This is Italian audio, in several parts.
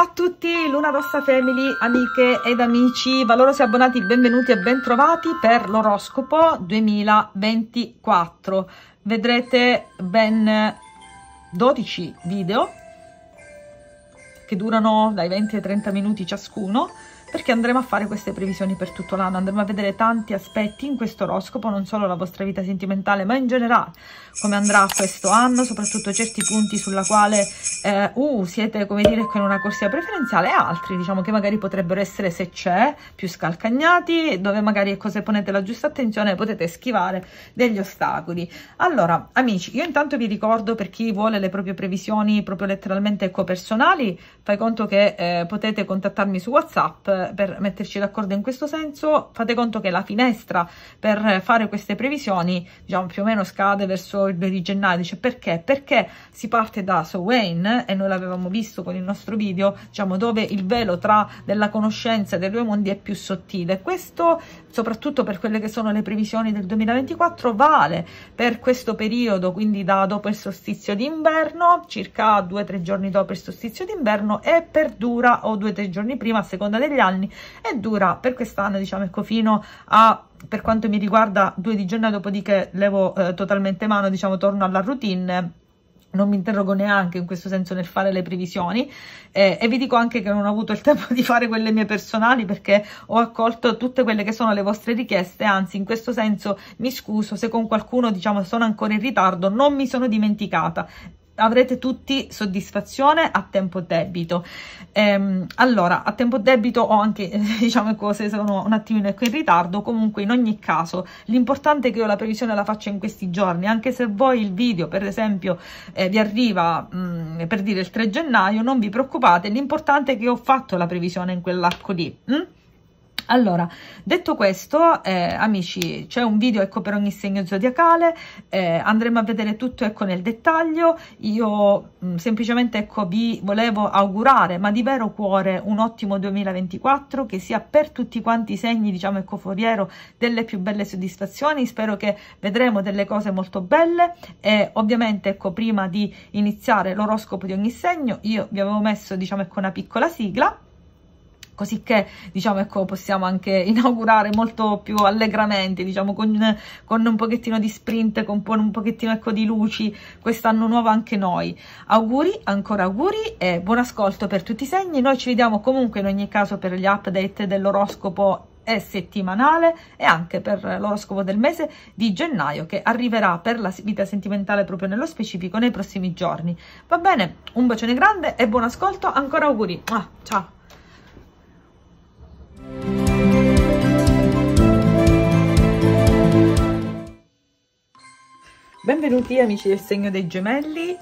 Ciao a tutti, Luna Rossa Family, amiche ed amici, valorosi abbonati, benvenuti e bentrovati per l'oroscopo 2024. Vedrete ben 12 video che durano dai 20 ai 30 minuti ciascuno perché andremo a fare queste previsioni per tutto l'anno, andremo a vedere tanti aspetti in questo oroscopo, non solo la vostra vita sentimentale ma in generale come andrà questo anno, soprattutto certi punti sulla quale eh, uh, siete come dire con una corsia preferenziale e altri diciamo che magari potrebbero essere se c'è più scalcagnati, dove magari cose ecco, se ponete la giusta attenzione potete schivare degli ostacoli. Allora amici io intanto vi ricordo per chi vuole le proprie previsioni proprio letteralmente ecco personali, fai conto che eh, potete contattarmi su Whatsapp eh, per metterci d'accordo in questo senso, fate conto che la finestra per fare queste previsioni diciamo più o meno scade verso alberi gennari, cioè perché? Perché si parte da so Wayne e noi l'avevamo visto con il nostro video, diciamo dove il velo tra della conoscenza dei due mondi è più sottile. Questo soprattutto per quelle che sono le previsioni del 2024 vale per questo periodo, quindi da dopo il solstizio d'inverno, circa due o tre giorni dopo il solstizio d'inverno e perdura o due o tre giorni prima a seconda degli anni e dura per quest'anno diciamo ecco fino a per quanto mi riguarda due di gennaio dopodiché levo eh, totalmente mano diciamo torno alla routine non mi interrogo neanche in questo senso nel fare le previsioni eh, e vi dico anche che non ho avuto il tempo di fare quelle mie personali perché ho accolto tutte quelle che sono le vostre richieste anzi in questo senso mi scuso se con qualcuno diciamo sono ancora in ritardo non mi sono dimenticata avrete tutti soddisfazione a tempo debito. Ehm, allora, a tempo debito ho anche, eh, diciamo, cose sono un attimino in ritardo, comunque in ogni caso l'importante è che io la previsione la faccia in questi giorni, anche se voi il video, per esempio, eh, vi arriva, mh, mm, per dire, il 3 gennaio, non vi preoccupate, l'importante è che ho fatto la previsione in quell'arco lì. Mh? Mm? Allora, detto questo, eh, amici, c'è un video ecco per ogni segno zodiacale, eh, andremo a vedere tutto ecco nel dettaglio, io mh, mm, semplicemente ecco vi volevo augurare, ma di vero cuore, un ottimo 2024, che sia per tutti quanti i segni, diciamo ecco foriero, delle più belle soddisfazioni, spero che vedremo delle cose molto belle e ovviamente ecco prima di iniziare l'oroscopo di ogni segno, io vi avevo messo diciamo ecco una piccola sigla, così che diciamo ecco possiamo anche inaugurare molto più allegramente diciamo con, con un pochettino di sprint con un pochettino ecco di luci quest'anno nuovo anche noi auguri ancora auguri e buon ascolto per tutti i segni noi ci vediamo comunque in ogni caso per gli update dell'oroscopo eh, settimanale e anche per l'oroscopo del mese di gennaio che arriverà per la vita sentimentale proprio nello specifico nei prossimi giorni. Va bene, un bacione grande e buon ascolto, ancora auguri. Ciao! Benvenuti amici del segno dei gemelli.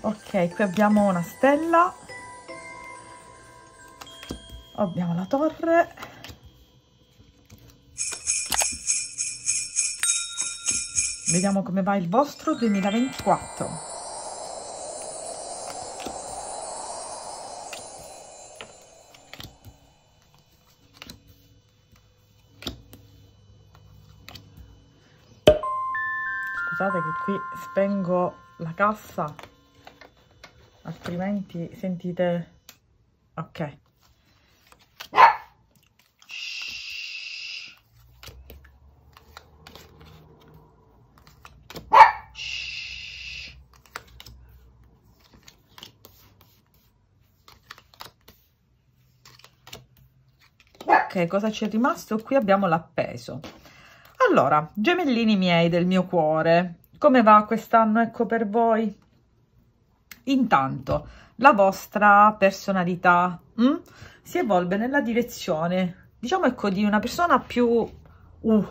Ok, qui abbiamo una stella. Abbiamo la torre. Vediamo come va il vostro 2024. spengo la cassa altrimenti sentite ok cosa ci è rimasto? Qui abbiamo l'appeso. Allora, gemellini miei del mio cuore, come va quest'anno ecco per voi intanto la vostra personalità mh, mm? si evolve nella direzione diciamo ecco di una persona più uh,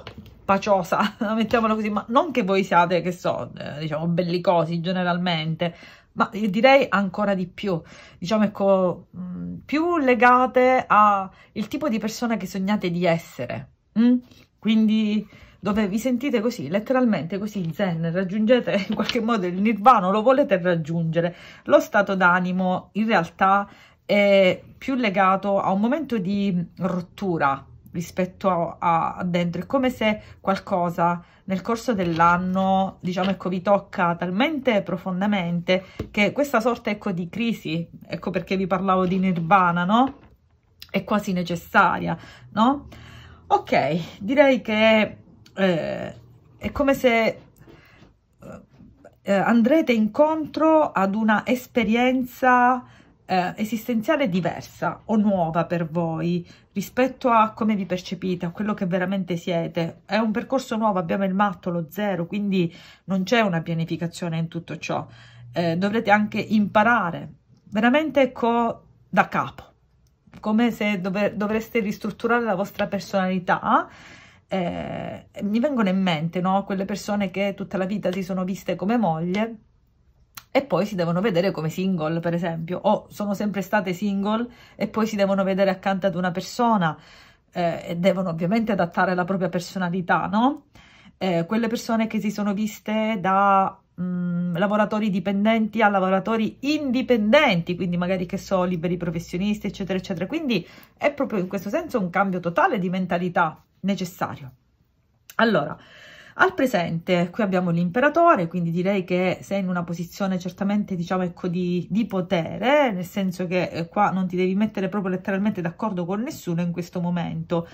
paciosa mettiamolo così ma non che voi siate che so eh, diciamo bellicosi generalmente ma direi ancora di più, diciamo ecco, mh, mm, più legate al tipo di persona che sognate di essere. Mh? Mm? Quindi dove vi sentite così, letteralmente così zen, raggiungete in qualche modo il nirvana, lo volete raggiungere. Lo stato d'animo in realtà è più legato a un momento di rottura rispetto a, a, dentro, è come se qualcosa nel corso dell'anno, diciamo, ecco, vi tocca talmente profondamente che questa sorta, ecco, di crisi, ecco perché vi parlavo di nirvana, no? È quasi necessaria, no? Ok, direi che eh, è come se eh, eh, andrete incontro ad una esperienza eh, esistenziale diversa o nuova per voi rispetto a come vi percepite, a quello che veramente siete. È un percorso nuovo, abbiamo il matto, lo zero, quindi non c'è una pianificazione in tutto ciò. Eh, dovrete anche imparare veramente da capo, come se dov dovreste ristrutturare la vostra personalità eh, mi vengono in mente no? quelle persone che tutta la vita si sono viste come moglie e poi si devono vedere come single, per esempio, o sono sempre state single e poi si devono vedere accanto ad una persona eh, e devono ovviamente adattare la propria personalità, no? Eh, quelle persone che si sono viste da mh, mm, lavoratori dipendenti a lavoratori indipendenti, quindi magari che so, liberi professionisti, eccetera, eccetera. Quindi è proprio in questo senso un cambio totale di mentalità necessario. Allora, al presente qui abbiamo l'imperatore, quindi direi che sei in una posizione certamente diciamo ecco di, di potere, nel senso che eh, qua non ti devi mettere proprio letteralmente d'accordo con nessuno in questo momento,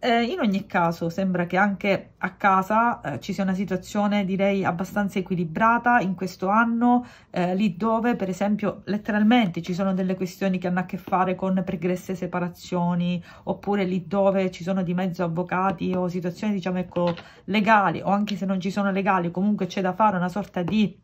eh, in ogni caso sembra che anche a casa eh, ci sia una situazione direi abbastanza equilibrata in questo anno, eh, lì dove per esempio letteralmente ci sono delle questioni che hanno a che fare con pregresse separazioni, oppure lì dove ci sono di mezzo avvocati o situazioni diciamo ecco legali o anche se non ci sono legali comunque c'è da fare una sorta di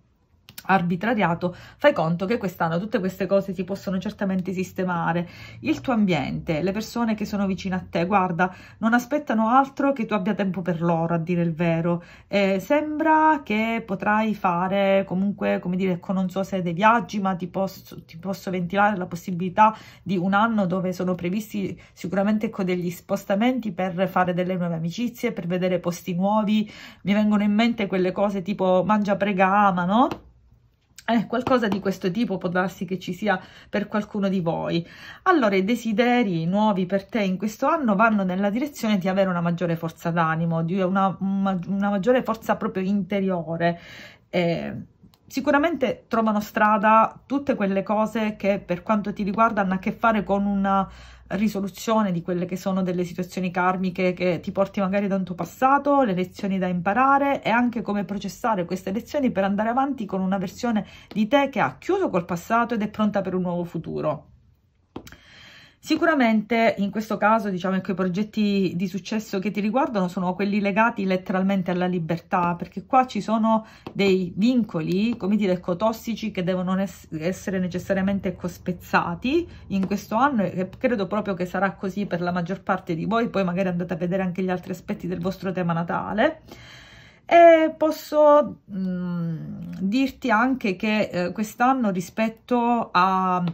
arbitrariato, fai conto che quest'anno tutte queste cose si possono certamente sistemare. Il tuo ambiente, le persone che sono vicine a te, guarda, non aspettano altro che tu abbia tempo per loro, a dire il vero. Eh, sembra che potrai fare comunque, come dire, ecco, non so se dei viaggi, ma ti posso, ti posso ventilare la possibilità di un anno dove sono previsti sicuramente ecco, degli spostamenti per fare delle nuove amicizie, per vedere posti nuovi. Mi vengono in mente quelle cose tipo mangia pregama, no? Eh, qualcosa di questo tipo può darsi che ci sia per qualcuno di voi. Allora, i desideri nuovi per te in questo anno vanno nella direzione di avere una maggiore forza d'animo, di una, una, maggiore forza proprio interiore. Eh, sicuramente trovano strada tutte quelle cose che per quanto ti riguarda hanno a che fare con una risoluzione di quelle che sono delle situazioni karmiche che ti porti magari da un tuo passato, le lezioni da imparare e anche come processare queste lezioni per andare avanti con una versione di te che ha chiuso col passato ed è pronta per un nuovo futuro. Sicuramente in questo caso diciamo che ecco, i progetti di successo che ti riguardano sono quelli legati letteralmente alla libertà perché qua ci sono dei vincoli come dire ecotossici che devono essere necessariamente cospezzati ecco, in questo anno e credo proprio che sarà così per la maggior parte di voi poi magari andate a vedere anche gli altri aspetti del vostro tema natale e posso mh, dirti anche che eh, quest'anno rispetto a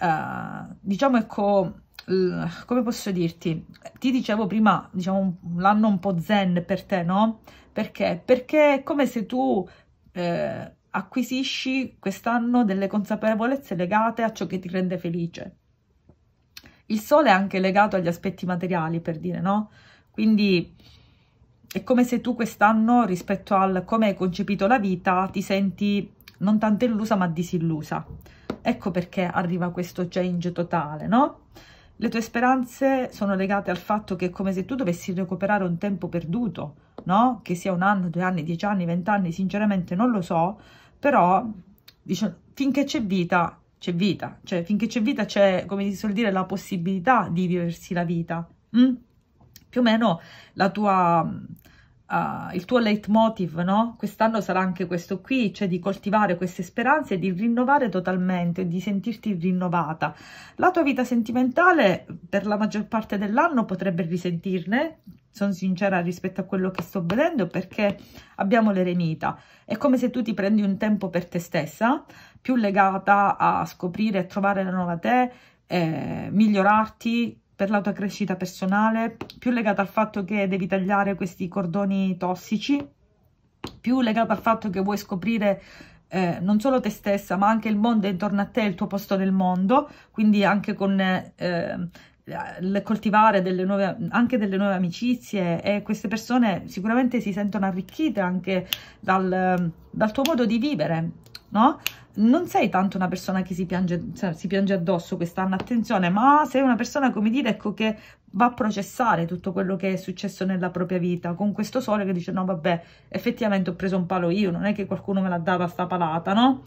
eh, diciamo ecco come posso dirti ti dicevo prima diciamo l'anno un po' zen per te no perché perché è come se tu eh, acquisisci quest'anno delle consapevolezze legate a ciò che ti rende felice il sole è anche legato agli aspetti materiali per dire no quindi è come se tu quest'anno rispetto al come hai concepito la vita ti senti non tanto illusa ma disillusa Ecco perché arriva questo change totale, no? Le tue speranze sono legate al fatto che è come se tu dovessi recuperare un tempo perduto, no? Che sia un anno, due anni, dieci anni, vent'anni, sinceramente non lo so, però dice, finché c'è vita, c'è vita. Cioè, finché c'è vita c'è, come si suol dire, la possibilità di viversi la vita. Mm? Più o meno la tua uh, il tuo leitmotiv, no? Quest'anno sarà anche questo qui, cioè di coltivare queste speranze e di rinnovare totalmente, di sentirti rinnovata. La tua vita sentimentale per la maggior parte dell'anno potrebbe risentirne, sono sincera rispetto a quello che sto vedendo perché abbiamo l'eremita. È come se tu ti prendi un tempo per te stessa, più legata a scoprire e trovare la nuova te, eh, migliorarti, per la tua crescita personale, più legata al fatto che devi tagliare questi cordoni tossici, più legata al fatto che vuoi scoprire eh, non solo te stessa, ma anche il mondo intorno a te, il tuo posto nel mondo, quindi anche con eh, il coltivare delle nuove, anche delle nuove amicizie e queste persone sicuramente si sentono arricchite anche dal, dal tuo modo di vivere, no? Non sei tanto una persona che si piange, cioè, si piange addosso quest'anno, attenzione, ma sei una persona, come dire, ecco, che va a processare tutto quello che è successo nella propria vita, con questo sole che dice, no, vabbè, effettivamente ho preso un palo io, non è che qualcuno me l'ha data sta palata, no?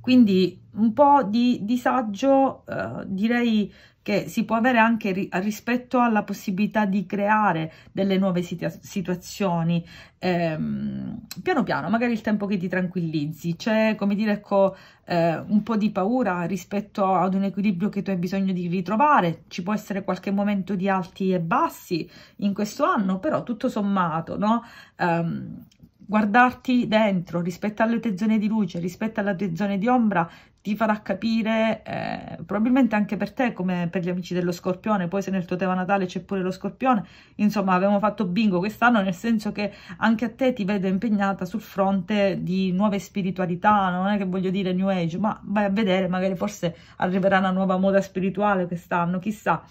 Quindi un po' di disagio, eh, direi che si può avere anche ri rispetto alla possibilità di creare delle nuove situa situazioni ehm, piano piano magari il tempo che ti tranquillizzi c'è come dire ecco eh, un po' di paura rispetto ad un equilibrio che tu hai bisogno di ritrovare ci può essere qualche momento di alti e bassi in questo anno però tutto sommato no ehm, guardarti dentro rispetto alle tue zone di luce, rispetto alle tue zone di ombra, ti farà capire, eh, probabilmente anche per te, come per gli amici dello scorpione, poi se nel tuo tema natale c'è pure lo scorpione, insomma abbiamo fatto bingo quest'anno, nel senso che anche a te ti vedo impegnata sul fronte di nuove spiritualità, non è che voglio dire New Age, ma vai a vedere, magari forse arriverà una nuova moda spirituale quest'anno, chissà.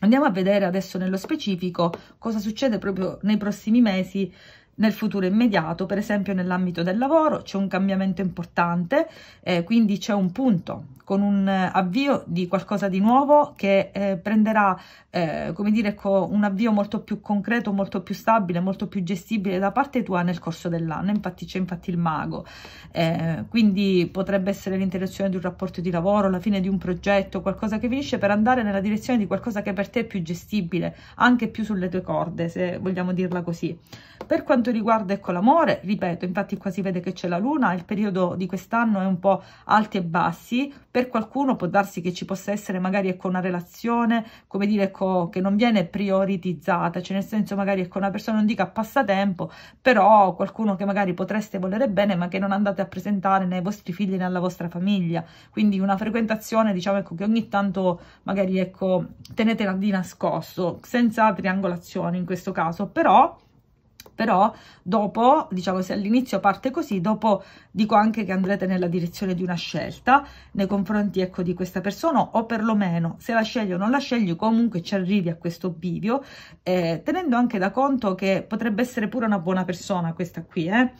Andiamo a vedere adesso nello specifico cosa succede proprio nei prossimi mesi nel futuro immediato, per esempio nell'ambito del lavoro c'è un cambiamento importante, eh, quindi c'è un punto con un eh, avvio di qualcosa di nuovo che eh, prenderà, eh, come dire, ecco, un avvio molto più concreto, molto più stabile, molto più gestibile da parte tua nel corso dell'anno. Infatti c'è infatti il mago, eh, quindi potrebbe essere l'interazione di un rapporto di lavoro, la fine di un progetto, qualcosa che finisce per andare nella direzione di qualcosa che per te è più gestibile, anche più sulle tue corde, se vogliamo dirla così. Per quanto riguarda ecco l'amore, ripeto, infatti qua si vede che c'è la luna, il periodo di quest'anno è un po' alti e bassi, per per qualcuno può darsi che ci possa essere magari ecco una relazione, come dire ecco, che non viene prioritizzata, cioè nel senso magari ecco una persona non dica passatempo, però qualcuno che magari potreste volere bene ma che non andate a presentare nei vostri figli, nella vostra famiglia, quindi una frequentazione diciamo ecco che ogni tanto magari ecco tenetela di nascosto, senza triangolazione in questo caso, però però dopo, diciamo se all'inizio parte così, dopo dico anche che andrete nella direzione di una scelta nei confronti ecco di questa persona o perlomeno se la scegli o non la scegli comunque ci arrivi a questo bivio eh, tenendo anche da conto che potrebbe essere pure una buona persona questa qui eh.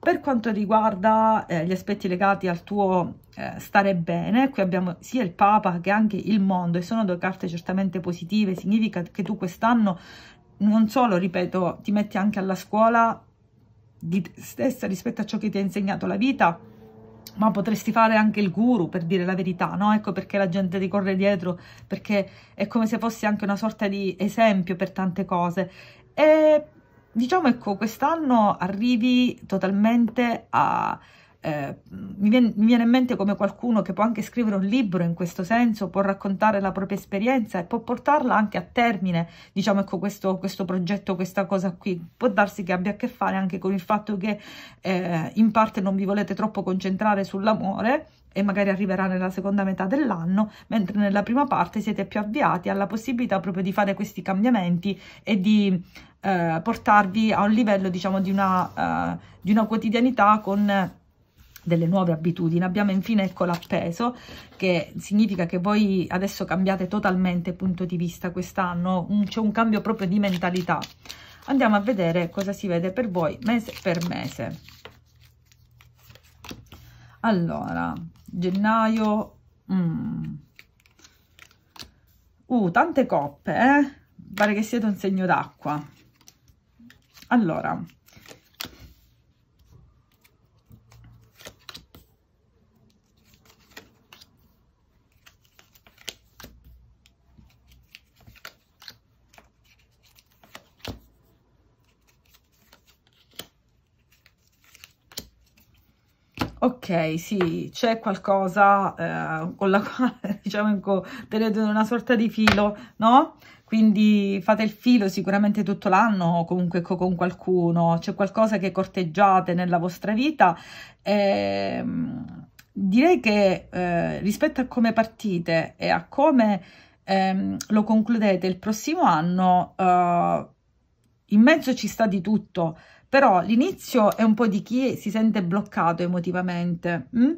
Per quanto riguarda eh, gli aspetti legati al tuo eh, stare bene, qui abbiamo sia il Papa che anche il mondo e sono due carte certamente positive, significa che tu quest'anno non solo, ripeto, ti metti anche alla scuola di te stessa rispetto a ciò che ti ha insegnato la vita, ma potresti fare anche il guru per dire la verità, no? Ecco perché la gente ti corre dietro, perché è come se fossi anche una sorta di esempio per tante cose. E diciamo, ecco, quest'anno arrivi totalmente a eh, mi, viene, mi, viene, in mente come qualcuno che può anche scrivere un libro in questo senso, può raccontare la propria esperienza e può portarla anche a termine, diciamo ecco questo, questo progetto, questa cosa qui, può darsi che abbia a che fare anche con il fatto che eh, in parte non vi volete troppo concentrare sull'amore, e magari arriverà nella seconda metà dell'anno, mentre nella prima parte siete più avviati alla possibilità proprio di fare questi cambiamenti e di eh, portarvi a un livello, diciamo, di una, eh, di una quotidianità con delle nuove abitudini abbiamo infine ecco l'appeso che significa che voi adesso cambiate totalmente punto di vista quest'anno c'è un cambio proprio di mentalità andiamo a vedere cosa si vede per voi mese per mese allora gennaio mm. uh, tante coppe eh? pare che siete un segno d'acqua allora sì, c'è qualcosa eh, con la quale, diciamo, tenete una sorta di filo, no? Quindi fate il filo sicuramente tutto l'anno comunque con qualcuno, c'è qualcosa che corteggiate nella vostra vita. E, ehm, direi che eh, rispetto a come partite e a come ehm, lo concludete il prossimo anno, eh, in mezzo ci sta di tutto, però l'inizio è un po' di chi si sente bloccato emotivamente, mh? Mm?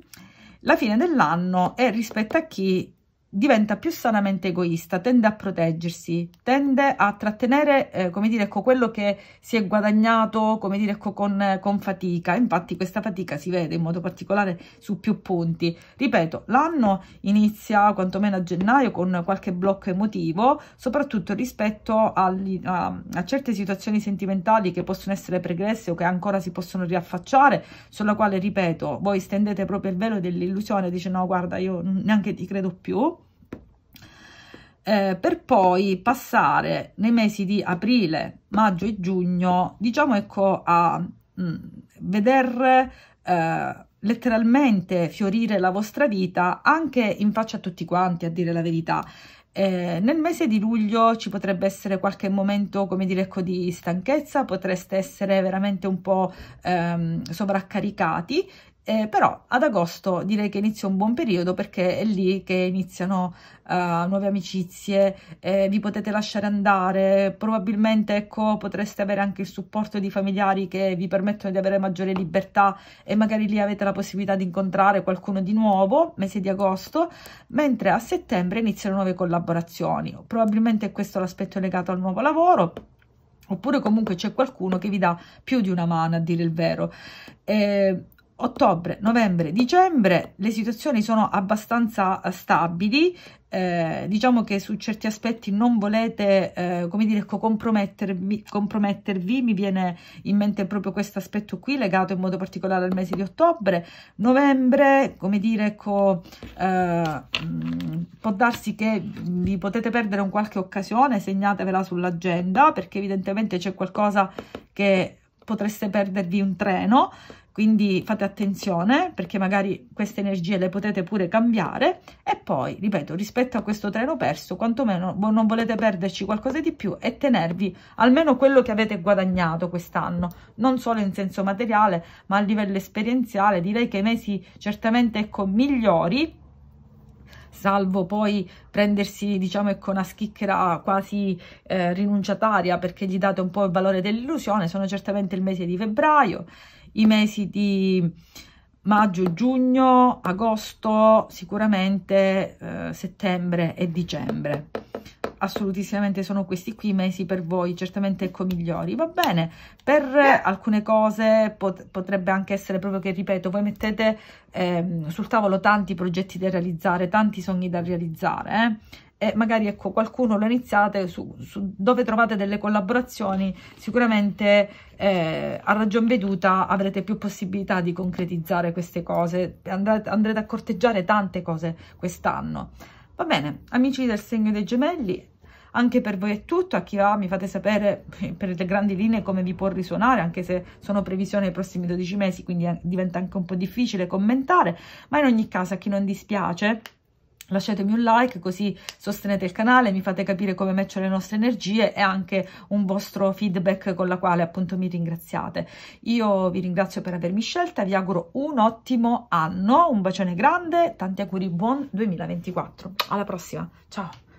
la fine dell'anno è rispetto a chi diventa più sanamente egoista, tende a proteggersi, tende a trattenere, eh, come dire, ecco, quello che si è guadagnato, come dire, ecco, con, con fatica. Infatti questa fatica si vede in modo particolare su più punti. Ripeto, l'anno inizia quantomeno a gennaio con qualche blocco emotivo, soprattutto rispetto agli, a, a certe situazioni sentimentali che possono essere pregresse o che ancora si possono riaffacciare, sulla quale, ripeto, voi stendete proprio il velo dell'illusione, dice no, guarda, io neanche ti credo più eh, per poi passare nei mesi di aprile, maggio e giugno, diciamo ecco, a mh, mm, veder eh, letteralmente fiorire la vostra vita anche in faccia a tutti quanti, a dire la verità. Eh, nel mese di luglio ci potrebbe essere qualche momento, come dire, ecco, di stanchezza, potreste essere veramente un po' ehm, sovraccaricati eh, però ad agosto direi che inizia un buon periodo perché è lì che iniziano uh, nuove amicizie, eh, vi potete lasciare andare, probabilmente ecco, potreste avere anche il supporto di familiari che vi permettono di avere maggiore libertà e magari lì avete la possibilità di incontrare qualcuno di nuovo, mese di agosto, mentre a settembre iniziano nuove collaborazioni, probabilmente questo è l'aspetto legato al nuovo lavoro, oppure comunque c'è qualcuno che vi dà più di una mano a dire il vero. Eh, ottobre, novembre, dicembre le situazioni sono abbastanza eh, stabili, eh, diciamo che su certi aspetti non volete, eh, come dire, compromettervi, compromettervi, mi viene in mente proprio questo aspetto qui legato in modo particolare al mese di ottobre, novembre, come dire, ecco, eh, mm, può darsi che vi potete perdere un qualche occasione, segnatevela sull'agenda perché evidentemente c'è qualcosa che potreste perdervi un treno, quindi fate attenzione perché magari queste energie le potete pure cambiare e poi ripeto rispetto a questo treno perso quantomeno non volete perderci qualcosa di più e tenervi almeno quello che avete guadagnato quest'anno non solo in senso materiale ma a livello esperienziale direi che i mesi certamente ecco migliori salvo poi prendersi diciamo ecco una schicchera quasi eh, rinunciataria perché gli date un po' il valore dell'illusione sono certamente il mese di febbraio i mesi di maggio, giugno, agosto, sicuramente eh, settembre e dicembre. Assolutissimamente sono questi qui i mesi per voi, certamente ecco migliori, va bene. Per eh, alcune cose pot potrebbe anche essere proprio che, ripeto, voi mettete eh, sul tavolo tanti progetti da realizzare, tanti sogni da realizzare eh? e magari ecco qualcuno lo iniziate su, su dove trovate delle collaborazioni sicuramente eh, a ragion veduta avrete più possibilità di concretizzare queste cose andrete, andrete a corteggiare tante cose quest'anno va bene amici del segno dei gemelli anche per voi è tutto, a chi va mi fate sapere per le grandi linee come vi può risuonare, anche se sono previsioni ai prossimi 12 mesi, quindi eh, diventa anche un po' difficile commentare, ma in ogni caso a chi non dispiace lasciatemi un like così sostenete il canale, mi fate capire come metto le nostre energie e anche un vostro feedback con la quale appunto mi ringraziate. Io vi ringrazio per avermi scelta, vi auguro un ottimo anno, un bacione grande, tanti auguri, buon 2024. Alla prossima, ciao!